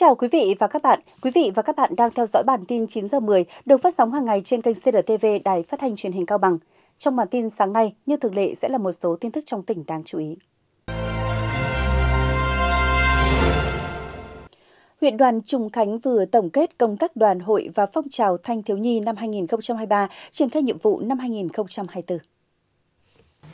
chào quý vị và các bạn. Quý vị và các bạn đang theo dõi bản tin 9 giờ 10 được phát sóng hàng ngày trên kênh CRTV Đài Phát thanh Truyền hình Cao Bằng. Trong bản tin sáng nay, như thường lệ sẽ là một số tin tức trong tỉnh đáng chú ý. huyện đoàn Trùng Khánh vừa tổng kết công tác đoàn hội và phong trào thanh thiếu nhi năm 2023, triển khai nhiệm vụ năm 2024.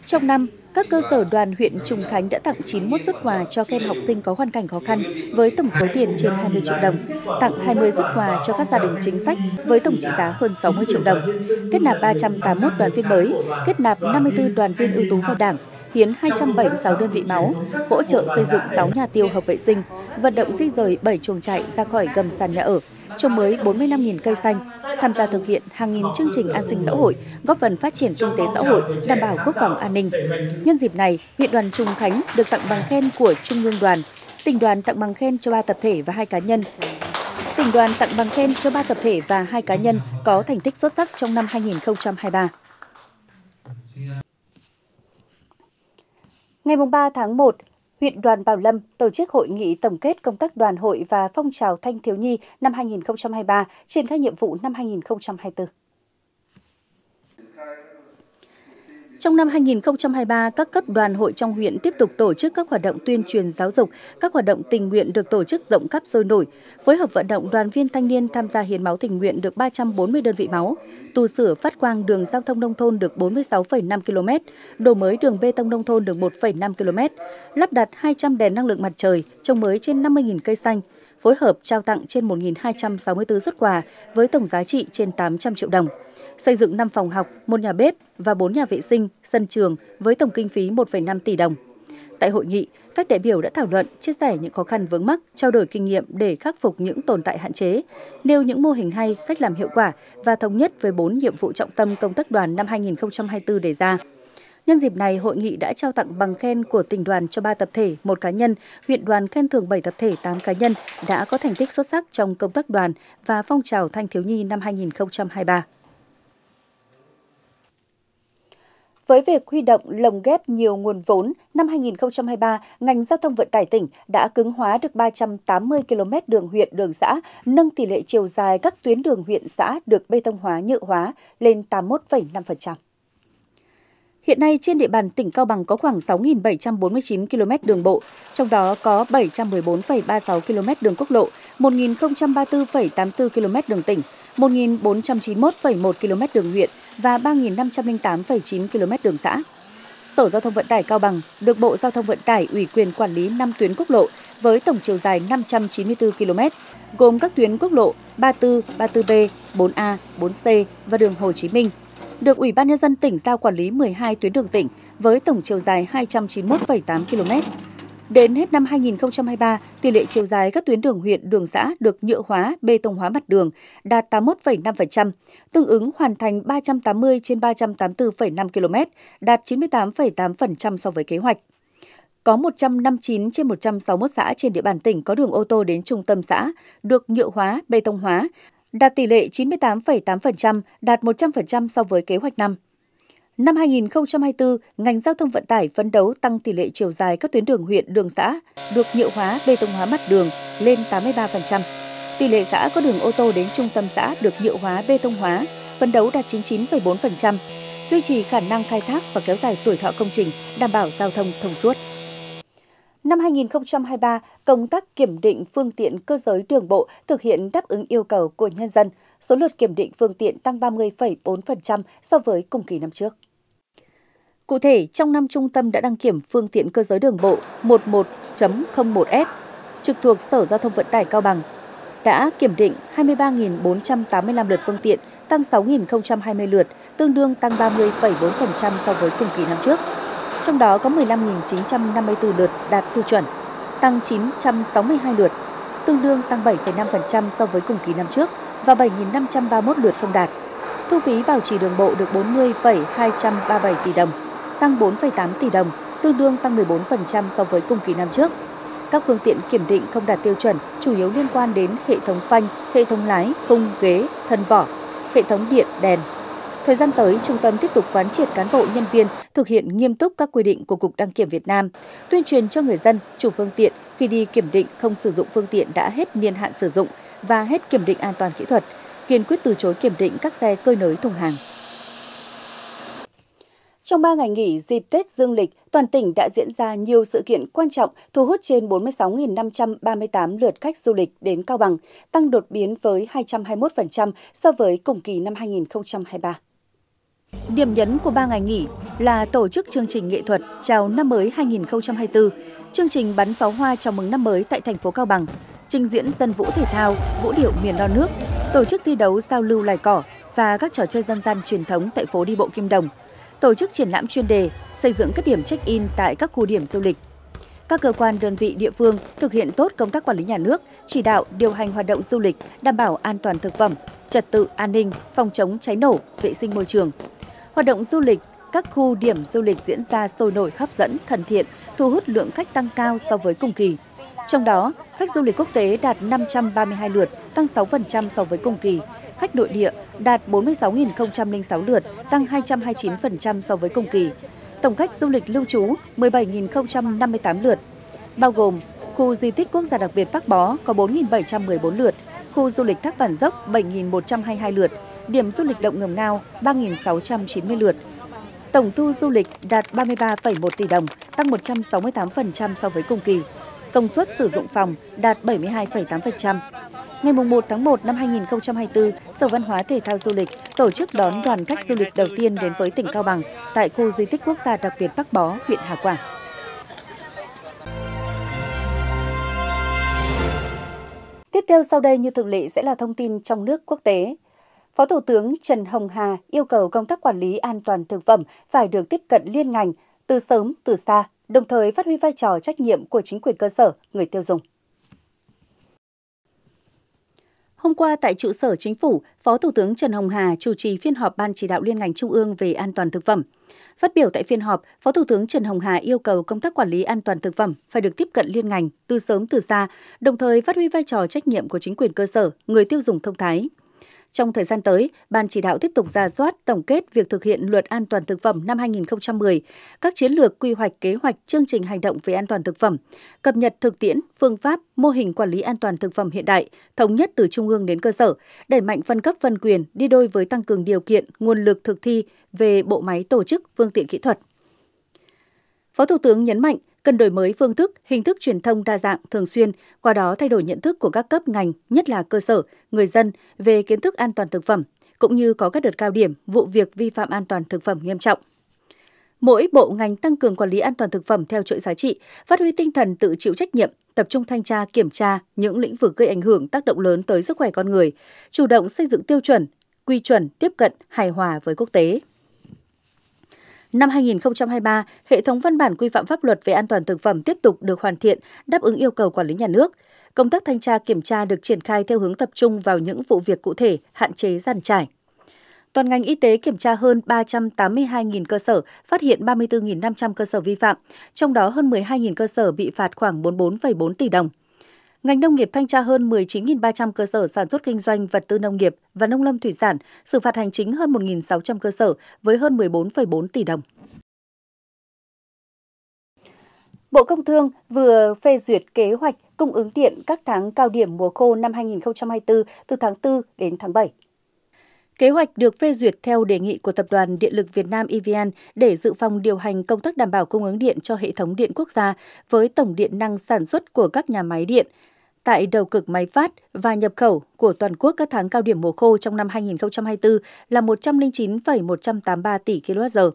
Trong năm, các cơ sở đoàn huyện Trùng Khánh đã tặng 91 xuất quà cho các em học sinh có hoàn cảnh khó khăn với tổng số tiền trên 20 triệu đồng, tặng 20 xuất quà cho các gia đình chính sách với tổng trị giá hơn 60 triệu đồng, kết nạp 381 đoàn viên mới, kết nạp 54 đoàn viên ưu tú vào Đảng, hiến 276 đơn vị máu, hỗ trợ xây dựng 6 nhà tiêu hợp vệ sinh, vận động di rời 7 chuồng trại ra khỏi gầm sàn nhà ở, trồng mới 45.000 cây xanh, tham gia thực hiện hàng nghìn chương trình an sinh xã hội, góp phần phát triển kinh tế xã hội, đảm bảo quốc phòng an ninh. Nhân dịp này, huyện đoàn Trung Khánh được tặng bằng khen của Trung ương đoàn, tỉnh đoàn tặng bằng khen cho ba tập thể và hai cá nhân. Tỉnh đoàn tặng bằng khen cho ba tập thể và hai cá nhân có thành tích xuất sắc trong năm 2023. Ngày 3 tháng 1, huyện đoàn Bảo Lâm tổ chức hội nghị tổng kết công tác đoàn hội và phong trào thanh thiếu nhi năm 2023, trên các nhiệm vụ năm 2024. Trong năm 2023, các cấp đoàn hội trong huyện tiếp tục tổ chức các hoạt động tuyên truyền giáo dục, các hoạt động tình nguyện được tổ chức rộng khắp sôi nổi, phối hợp vận động đoàn viên thanh niên tham gia hiến máu tình nguyện được 340 đơn vị máu, tu sửa phát quang đường giao thông nông thôn được 46,5 km, đổ mới đường bê tông nông thôn được 1,5 km, lắp đặt 200 đèn năng lượng mặt trời, trồng mới trên 50.000 cây xanh, phối hợp trao tặng trên 1.264 xuất quà với tổng giá trị trên 800 triệu đồng, xây dựng 5 phòng học, một nhà bếp và 4 nhà vệ sinh, sân trường với tổng kinh phí 1,5 tỷ đồng. Tại hội nghị, các đại biểu đã thảo luận, chia sẻ những khó khăn vướng mắc, trao đổi kinh nghiệm để khắc phục những tồn tại hạn chế, nêu những mô hình hay, cách làm hiệu quả và thống nhất với 4 nhiệm vụ trọng tâm công tác đoàn năm 2024 đề ra. Nhân dịp này, hội nghị đã trao tặng bằng khen của tỉnh đoàn cho 3 tập thể, một cá nhân, huyện đoàn khen thưởng 7 tập thể, 8 cá nhân đã có thành tích xuất sắc trong công tác đoàn và phong trào thanh thiếu nhi năm 2023. Với việc huy động lồng ghép nhiều nguồn vốn, năm 2023, ngành giao thông vận tải tỉnh đã cứng hóa được 380 km đường huyện, đường xã, nâng tỷ lệ chiều dài các tuyến đường huyện xã được bê tông hóa, nhựa hóa lên 81,5%. Hiện nay trên địa bàn tỉnh Cao Bằng có khoảng 6.749 km đường bộ, trong đó có 714,36 km đường quốc lộ, 1.034,84 km đường tỉnh, 1.491,1 km đường huyện và 3.508,9 km đường xã. Sở Giao thông Vận tải Cao Bằng được Bộ Giao thông Vận tải ủy quyền quản lý 5 tuyến quốc lộ với tổng chiều dài 594 km, gồm các tuyến quốc lộ 34, 34B, 4A, 4C và đường Hồ Chí Minh – được Ủy ban Nhân dân tỉnh giao quản lý 12 tuyến đường tỉnh với tổng chiều dài 291,8 km. Đến hết năm 2023, tỷ lệ chiều dài các tuyến đường huyện, đường xã được nhựa hóa, bê tông hóa mặt đường đạt 81,5%, tương ứng hoàn thành 380 trên 384,5 km, đạt 98,8% so với kế hoạch. Có 159 trên 161 xã trên địa bàn tỉnh có đường ô tô đến trung tâm xã, được nhựa hóa, bê tông hóa, đạt tỷ lệ 98,8%, đạt 100% so với kế hoạch năm. Năm 2024, ngành giao thông vận tải phấn đấu tăng tỷ lệ chiều dài các tuyến đường huyện, đường xã được nhựa hóa, bê tông hóa mặt đường lên 83%. Tỷ lệ xã có đường ô tô đến trung tâm xã được nhựa hóa, bê tông hóa phấn đấu đạt 99,4%, duy trì khả năng khai thác và kéo dài tuổi thọ công trình, đảm bảo giao thông thông suốt. Năm 2023, công tác kiểm định phương tiện cơ giới đường bộ thực hiện đáp ứng yêu cầu của nhân dân. Số lượt kiểm định phương tiện tăng 30,4% so với cùng kỳ năm trước. Cụ thể, trong năm trung tâm đã đăng kiểm phương tiện cơ giới đường bộ 11.01S trực thuộc Sở Giao thông Vận tải Cao Bằng đã kiểm định 23.485 lượt phương tiện, tăng 6.020 lượt, tương đương tăng 30,4% so với cùng kỳ năm trước trong đó có 15.954 lượt đạt tiêu chuẩn, tăng 962 lượt, tương đương tăng 7,5% so với cùng kỳ năm trước và 7.531 lượt không đạt. Thu phí bảo trì đường bộ được 40,237 tỷ đồng, tăng 4,8 tỷ đồng, tương đương tăng 14% so với cùng kỳ năm trước. Các phương tiện kiểm định không đạt tiêu chuẩn chủ yếu liên quan đến hệ thống phanh, hệ thống lái, khung, ghế, thân vỏ, hệ thống điện, đèn. Thời gian tới, trung tâm tiếp tục quán triệt cán bộ nhân viên thực hiện nghiêm túc các quy định của Cục Đăng kiểm Việt Nam, tuyên truyền cho người dân, chủ phương tiện khi đi kiểm định không sử dụng phương tiện đã hết niên hạn sử dụng và hết kiểm định an toàn kỹ thuật, kiên quyết từ chối kiểm định các xe cơi nới thùng hàng. Trong 3 ngày nghỉ dịp Tết Dương lịch, toàn tỉnh đã diễn ra nhiều sự kiện quan trọng thu hút trên 46.538 lượt khách du lịch đến Cao Bằng, tăng đột biến với 221% so với cùng kỳ năm 2023. Điểm nhấn của 3 ngày nghỉ là tổ chức chương trình nghệ thuật chào năm mới 2024, chương trình bắn pháo hoa chào mừng năm mới tại thành phố Cao Bằng, trình diễn dân vũ thể thao, vũ điệu miền non nước, tổ chức thi đấu giao lưu lài cỏ và các trò chơi dân gian truyền thống tại phố đi bộ Kim Đồng, tổ chức triển lãm chuyên đề, xây dựng các điểm check-in tại các khu điểm du lịch. Các cơ quan đơn vị địa phương thực hiện tốt công tác quản lý nhà nước, chỉ đạo điều hành hoạt động du lịch, đảm bảo an toàn thực phẩm, trật tự an ninh, phòng chống cháy nổ, vệ sinh môi trường, Hoạt động du lịch, các khu điểm du lịch diễn ra sôi nổi hấp dẫn, thân thiện, thu hút lượng khách tăng cao so với cùng kỳ. Trong đó, khách du lịch quốc tế đạt 532 lượt, tăng 6% so với cùng kỳ. Khách nội địa đạt 46.006 lượt, tăng 229% so với cùng kỳ. Tổng khách du lịch lưu trú 17.058 lượt, bao gồm khu di tích quốc gia đặc biệt Bắc Bó có 4.714 lượt, khu du lịch Thác Bản Dốc 7.122 lượt, điểm du lịch động ngầm ngao 3.690 lượt. Tổng thu du lịch đạt 33,1 tỷ đồng, tăng 168% so với cùng kỳ. Công suất sử dụng phòng đạt 72,8%. Ngày 1 tháng 1 năm 2024, Sở Văn hóa Thể thao Du lịch tổ chức đón đoàn khách du lịch đầu tiên đến với tỉnh Cao Bằng tại khu di tích quốc gia đặc biệt Bắc Bó, huyện Hà Quảng. Tiếp theo sau đây như thường lệ sẽ là thông tin trong nước quốc tế. Phó Thủ tướng Trần Hồng Hà yêu cầu công tác quản lý an toàn thực phẩm phải được tiếp cận liên ngành, từ sớm, từ xa, đồng thời phát huy vai trò trách nhiệm của chính quyền cơ sở, người tiêu dùng. Hôm qua tại trụ sở chính phủ, Phó Thủ tướng Trần Hồng Hà chủ trì phiên họp Ban chỉ đạo liên ngành trung ương về an toàn thực phẩm. Phát biểu tại phiên họp, Phó Thủ tướng Trần Hồng Hà yêu cầu công tác quản lý an toàn thực phẩm phải được tiếp cận liên ngành từ sớm từ xa, đồng thời phát huy vai trò trách nhiệm của chính quyền cơ sở, người tiêu dùng thông thái. Trong thời gian tới, Ban chỉ đạo tiếp tục ra soát tổng kết việc thực hiện luật an toàn thực phẩm năm 2010, các chiến lược quy hoạch kế hoạch chương trình hành động về an toàn thực phẩm, cập nhật thực tiễn, phương pháp, mô hình quản lý an toàn thực phẩm hiện đại, thống nhất từ trung ương đến cơ sở, đẩy mạnh phân cấp phân quyền đi đôi với tăng cường điều kiện, nguồn lực thực thi về bộ máy tổ chức, phương tiện kỹ thuật. Phó Thủ tướng nhấn mạnh, cần đổi mới phương thức, hình thức truyền thông đa dạng thường xuyên, qua đó thay đổi nhận thức của các cấp ngành, nhất là cơ sở, người dân về kiến thức an toàn thực phẩm, cũng như có các đợt cao điểm vụ việc vi phạm an toàn thực phẩm nghiêm trọng. Mỗi bộ ngành tăng cường quản lý an toàn thực phẩm theo chuỗi giá trị, phát huy tinh thần tự chịu trách nhiệm, tập trung thanh tra kiểm tra những lĩnh vực gây ảnh hưởng tác động lớn tới sức khỏe con người, chủ động xây dựng tiêu chuẩn, quy chuẩn tiếp cận hài hòa với quốc tế. Năm 2023, hệ thống văn bản quy phạm pháp luật về an toàn thực phẩm tiếp tục được hoàn thiện, đáp ứng yêu cầu quản lý nhà nước. Công tác thanh tra kiểm tra được triển khai theo hướng tập trung vào những vụ việc cụ thể, hạn chế giàn trải. Toàn ngành y tế kiểm tra hơn 382.000 cơ sở, phát hiện 34.500 cơ sở vi phạm, trong đó hơn 12.000 cơ sở bị phạt khoảng 44,4 tỷ đồng ngành nông nghiệp thanh tra hơn 19.300 cơ sở sản xuất kinh doanh vật tư nông nghiệp và nông lâm thủy sản, xử phạt hành chính hơn 1.600 cơ sở với hơn 14,4 tỷ đồng. Bộ Công Thương vừa phê duyệt kế hoạch cung ứng điện các tháng cao điểm mùa khô năm 2024 từ tháng 4 đến tháng 7. Kế hoạch được phê duyệt theo đề nghị của Tập đoàn Điện lực Việt Nam EVN để dự phòng điều hành công tác đảm bảo cung ứng điện cho hệ thống điện quốc gia với tổng điện năng sản xuất của các nhà máy điện tại đầu cực máy phát và nhập khẩu của toàn quốc các tháng cao điểm mùa khô trong năm 2024 là 109,183 tỷ kWh.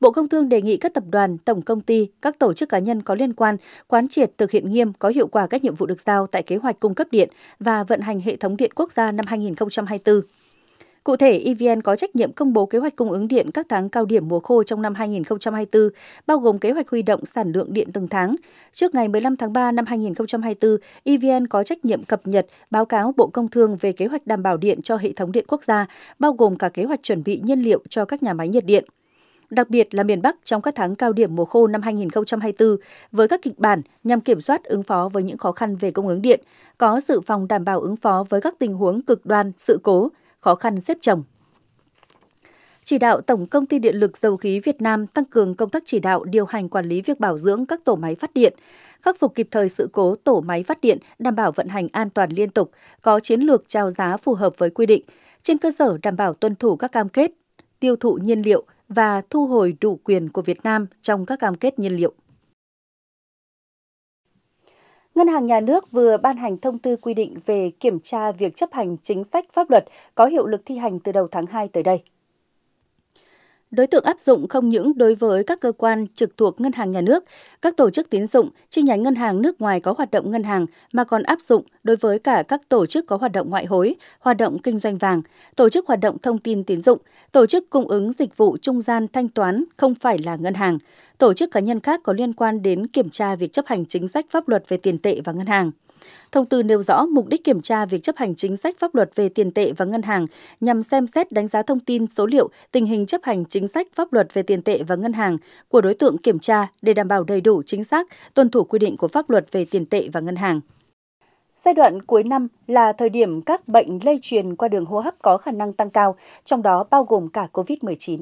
Bộ Công Thương đề nghị các tập đoàn, tổng công ty, các tổ chức cá nhân có liên quan quán triệt thực hiện nghiêm có hiệu quả các nhiệm vụ được giao tại kế hoạch cung cấp điện và vận hành hệ thống điện quốc gia năm 2024. Cụ thể, EVN có trách nhiệm công bố kế hoạch cung ứng điện các tháng cao điểm mùa khô trong năm 2024, bao gồm kế hoạch huy động sản lượng điện từng tháng. Trước ngày 15 tháng 3 năm 2024, EVN có trách nhiệm cập nhật báo cáo Bộ Công Thương về kế hoạch đảm bảo điện cho hệ thống điện quốc gia, bao gồm cả kế hoạch chuẩn bị nhiên liệu cho các nhà máy nhiệt điện đặc biệt là miền Bắc trong các tháng cao điểm mùa khô năm 2024, với các kịch bản nhằm kiểm soát ứng phó với những khó khăn về cung ứng điện, có sự phòng đảm bảo ứng phó với các tình huống cực đoan, sự cố, khó khăn xếp chồng. Chỉ đạo Tổng Công ty Điện lực Dầu khí Việt Nam tăng cường công tác chỉ đạo điều hành quản lý việc bảo dưỡng các tổ máy phát điện, khắc phục kịp thời sự cố tổ máy phát điện, đảm bảo vận hành an toàn liên tục, có chiến lược trao giá phù hợp với quy định, trên cơ sở đảm bảo tuân thủ các cam kết, tiêu thụ nhiên liệu và thu hồi đủ quyền của Việt Nam trong các cam kết nhiên liệu. Ngân hàng Nhà nước vừa ban hành thông tư quy định về kiểm tra việc chấp hành chính sách pháp luật có hiệu lực thi hành từ đầu tháng 2 tới đây. Đối tượng áp dụng không những đối với các cơ quan trực thuộc ngân hàng nhà nước, các tổ chức tín dụng, chi nhánh ngân hàng nước ngoài có hoạt động ngân hàng mà còn áp dụng đối với cả các tổ chức có hoạt động ngoại hối, hoạt động kinh doanh vàng, tổ chức hoạt động thông tin tín dụng, tổ chức cung ứng dịch vụ trung gian thanh toán không phải là ngân hàng, tổ chức cá nhân khác có liên quan đến kiểm tra việc chấp hành chính sách pháp luật về tiền tệ và ngân hàng. Thông tư nêu rõ mục đích kiểm tra việc chấp hành chính sách pháp luật về tiền tệ và ngân hàng nhằm xem xét đánh giá thông tin, số liệu, tình hình chấp hành chính chính sách pháp luật về tiền tệ và ngân hàng của đối tượng kiểm tra để đảm bảo đầy đủ chính xác, tuân thủ quy định của pháp luật về tiền tệ và ngân hàng. Giai đoạn cuối năm là thời điểm các bệnh lây truyền qua đường hô hấp có khả năng tăng cao, trong đó bao gồm cả COVID-19.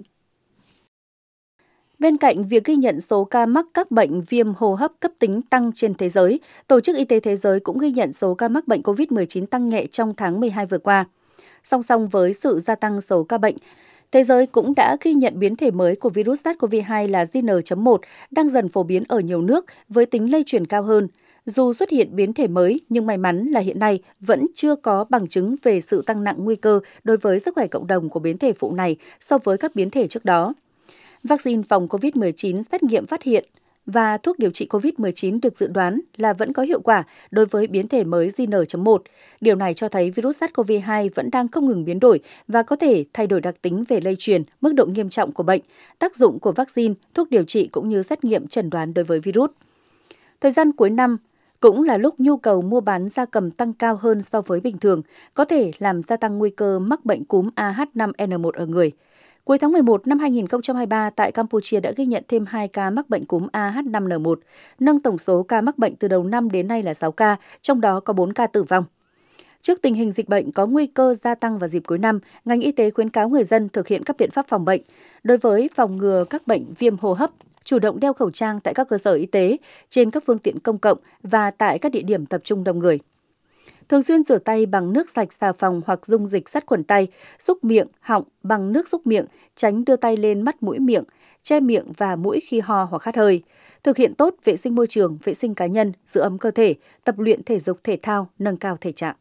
Bên cạnh việc ghi nhận số ca mắc các bệnh viêm hô hấp cấp tính tăng trên thế giới, Tổ chức Y tế Thế giới cũng ghi nhận số ca mắc bệnh COVID-19 tăng nhẹ trong tháng 12 vừa qua. Song song với sự gia tăng số ca bệnh, Thế giới cũng đã ghi nhận biến thể mới của virus SARS-CoV-2 là JN.1 đang dần phổ biến ở nhiều nước với tính lây truyền cao hơn. Dù xuất hiện biến thể mới, nhưng may mắn là hiện nay vẫn chưa có bằng chứng về sự tăng nặng nguy cơ đối với sức khỏe cộng đồng của biến thể phụ này so với các biến thể trước đó. Vaccine phòng COVID-19 xét nghiệm phát hiện – và thuốc điều trị COVID-19 được dự đoán là vẫn có hiệu quả đối với biến thể mới JN.1. Điều này cho thấy virus SARS-CoV-2 vẫn đang không ngừng biến đổi và có thể thay đổi đặc tính về lây truyền, mức độ nghiêm trọng của bệnh, tác dụng của vaccine, thuốc điều trị cũng như xét nghiệm chẩn đoán đối với virus. Thời gian cuối năm, cũng là lúc nhu cầu mua bán gia cầm tăng cao hơn so với bình thường, có thể làm gia tăng nguy cơ mắc bệnh cúm AH5N1 ở người – Cuối tháng 11 năm 2023, tại Campuchia đã ghi nhận thêm 2 ca mắc bệnh cúm AH5N1, nâng tổng số ca mắc bệnh từ đầu năm đến nay là 6 ca, trong đó có 4 ca tử vong. Trước tình hình dịch bệnh có nguy cơ gia tăng vào dịp cuối năm, ngành y tế khuyến cáo người dân thực hiện các biện pháp phòng bệnh. Đối với phòng ngừa các bệnh viêm hô hấp, chủ động đeo khẩu trang tại các cơ sở y tế, trên các phương tiện công cộng và tại các địa điểm tập trung đông người. Thường xuyên rửa tay bằng nước sạch xà phòng hoặc dung dịch sát khuẩn tay, xúc miệng, họng bằng nước xúc miệng, tránh đưa tay lên mắt mũi miệng, che miệng và mũi khi ho hoặc khát hơi. Thực hiện tốt vệ sinh môi trường, vệ sinh cá nhân, giữ ấm cơ thể, tập luyện thể dục thể thao, nâng cao thể trạng.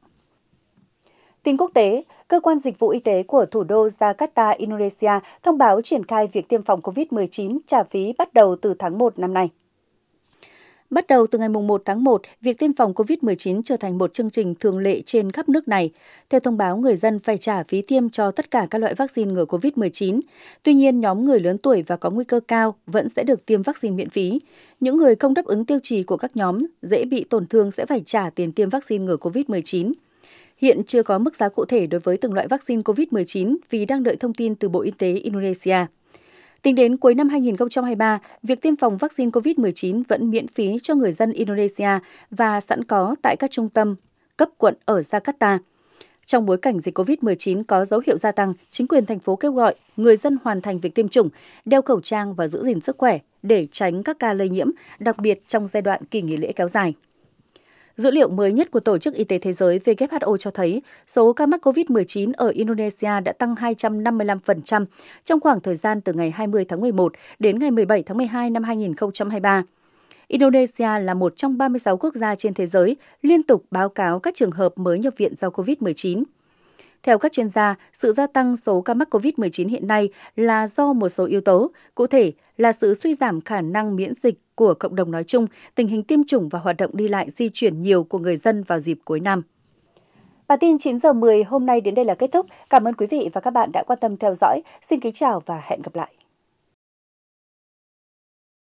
Tin quốc tế, cơ quan dịch vụ y tế của thủ đô Jakarta, Indonesia thông báo triển khai việc tiêm phòng COVID-19 trả phí bắt đầu từ tháng 1 năm nay. Bắt đầu từ ngày 1 tháng 1, việc tiêm phòng COVID-19 trở thành một chương trình thường lệ trên khắp nước này. Theo thông báo, người dân phải trả phí tiêm cho tất cả các loại vaccine ngừa COVID-19. Tuy nhiên, nhóm người lớn tuổi và có nguy cơ cao vẫn sẽ được tiêm vaccine miễn phí. Những người không đáp ứng tiêu chí của các nhóm, dễ bị tổn thương sẽ phải trả tiền tiêm vaccine ngừa COVID-19. Hiện chưa có mức giá cụ thể đối với từng loại vaccine COVID-19 vì đang đợi thông tin từ Bộ Y tế Indonesia. Tính đến cuối năm 2023, việc tiêm phòng vaccine COVID-19 vẫn miễn phí cho người dân Indonesia và sẵn có tại các trung tâm cấp quận ở Jakarta. Trong bối cảnh dịch COVID-19 có dấu hiệu gia tăng, chính quyền thành phố kêu gọi người dân hoàn thành việc tiêm chủng, đeo khẩu trang và giữ gìn sức khỏe để tránh các ca lây nhiễm, đặc biệt trong giai đoạn kỳ nghỉ lễ kéo dài. Dữ liệu mới nhất của Tổ chức Y tế Thế giới WHO cho thấy số ca mắc COVID-19 ở Indonesia đã tăng 255% trong khoảng thời gian từ ngày 20 tháng 11 đến ngày 17 tháng 12 năm 2023. Indonesia là một trong 36 quốc gia trên thế giới liên tục báo cáo các trường hợp mới nhập viện do COVID-19. Theo các chuyên gia, sự gia tăng số ca mắc COVID-19 hiện nay là do một số yếu tố, cụ thể là sự suy giảm khả năng miễn dịch của cộng đồng nói chung, tình hình tiêm chủng và hoạt động đi lại di chuyển nhiều của người dân vào dịp cuối năm. Bản tin 9 giờ 10 hôm nay đến đây là kết thúc. Cảm ơn quý vị và các bạn đã quan tâm theo dõi. Xin kính chào và hẹn gặp lại.